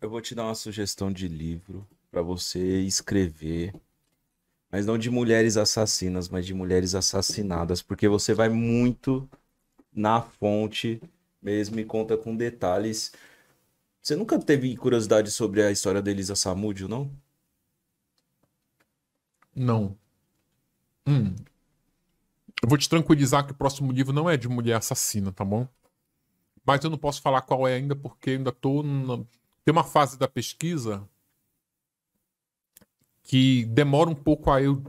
Eu vou te dar uma sugestão de livro para você escrever. Mas não de mulheres assassinas, mas de mulheres assassinadas. Porque você vai muito na fonte mesmo e conta com detalhes. Você nunca teve curiosidade sobre a história da Elisa Samúdio, não? Não. Hum. Eu vou te tranquilizar que o próximo livro não é de mulher assassina, tá bom? Mas eu não posso falar qual é ainda, porque ainda tô. Na tem uma fase da pesquisa que demora um pouco a eu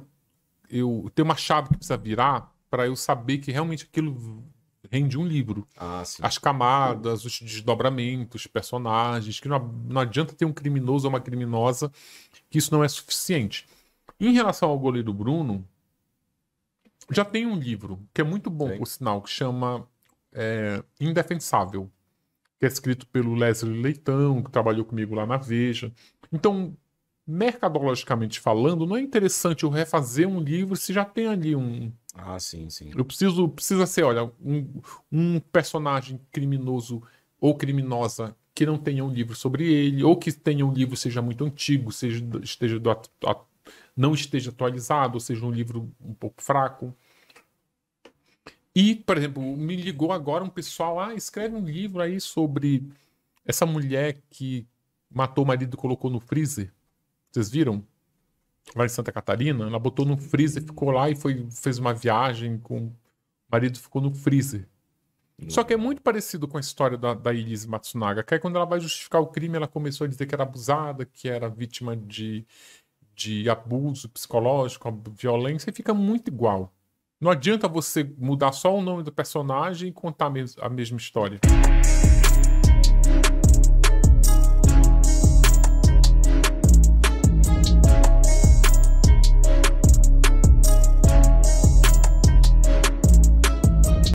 eu tem uma chave que precisa virar para eu saber que realmente aquilo rende um livro. Ah, As camadas, os desdobramentos, personagens, que não, não adianta ter um criminoso ou uma criminosa que isso não é suficiente. Em relação ao goleiro Bruno, já tem um livro que é muito bom, Sim. por sinal, que chama é, Indefensável que é escrito pelo Leslie Leitão, que trabalhou comigo lá na Veja. Então, mercadologicamente falando, não é interessante eu refazer um livro se já tem ali um. Ah, sim, sim. Eu preciso, precisa ser, olha, um, um personagem criminoso ou criminosa que não tenha um livro sobre ele, ou que tenha um livro seja muito antigo, seja esteja do, a, não esteja atualizado, ou seja um livro um pouco fraco. E, por exemplo, me ligou agora um pessoal, ah, escreve um livro aí sobre essa mulher que matou o marido e colocou no freezer. Vocês viram? Lá em Santa Catarina, ela botou no freezer, ficou lá e foi, fez uma viagem com o marido, ficou no freezer. Só que é muito parecido com a história da, da Elise Matsunaga, que aí quando ela vai justificar o crime, ela começou a dizer que era abusada, que era vítima de, de abuso psicológico, violência, e fica muito igual. Não adianta você mudar só o nome do personagem e contar a mesma história.